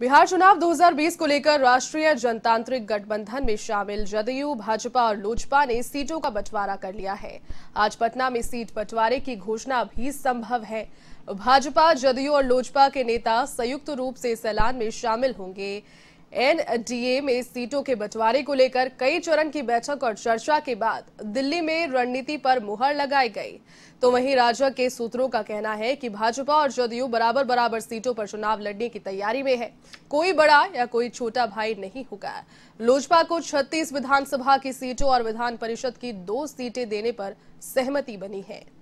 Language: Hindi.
बिहार चुनाव 2020 को लेकर राष्ट्रीय जनतांत्रिक गठबंधन में शामिल जदयू भाजपा और लोजपा ने सीटों का बंटवारा कर लिया है आज पटना में सीट बंटवारे की घोषणा भी संभव है भाजपा जदयू और लोजपा के नेता संयुक्त रूप से इस ऐलान में शामिल होंगे एनडीए में सीटों के बंटवारे को लेकर कई चरण की बैठक और चर्चा के बाद दिल्ली में रणनीति पर मुहर लगाई गई तो वहीं राजग के सूत्रों का कहना है कि भाजपा और जदयू बराबर बराबर सीटों पर चुनाव लड़ने की तैयारी में है कोई बड़ा या कोई छोटा भाई नहीं होगा लोजपा को 36 विधानसभा की सीटों और विधान परिषद की दो सीटें देने पर सहमति बनी है